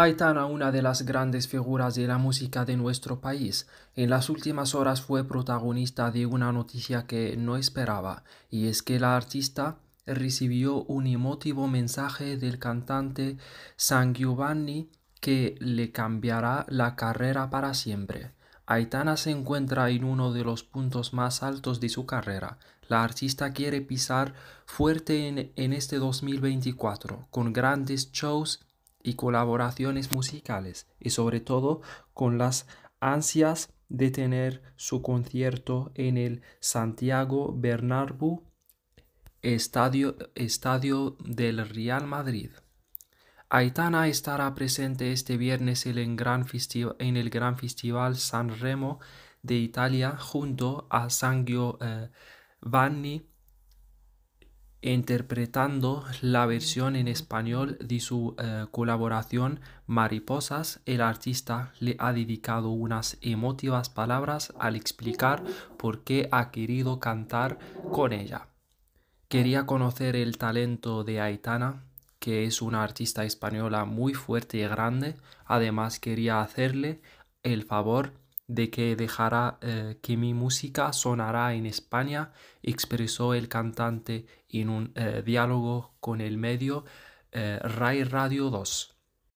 Aitana, una de las grandes figuras de la música de nuestro país, en las últimas horas fue protagonista de una noticia que no esperaba, y es que la artista recibió un emotivo mensaje del cantante San Giovanni que le cambiará la carrera para siempre. Aitana se encuentra en uno de los puntos más altos de su carrera. La artista quiere pisar fuerte en, en este 2024, con grandes shows y colaboraciones musicales y sobre todo con las ansias de tener su concierto en el Santiago Bernabéu, estadio, estadio del Real Madrid. Aitana estará presente este viernes en el, gran en el Gran Festival San Remo de Italia junto a Sangio eh, Vanni interpretando la versión en español de su eh, colaboración Mariposas, el artista le ha dedicado unas emotivas palabras al explicar por qué ha querido cantar con ella. Quería conocer el talento de Aitana, que es una artista española muy fuerte y grande, además quería hacerle el favor de que dejará eh, que mi música sonará en España, expresó el cantante en un eh, diálogo con el medio eh, Rai Radio 2.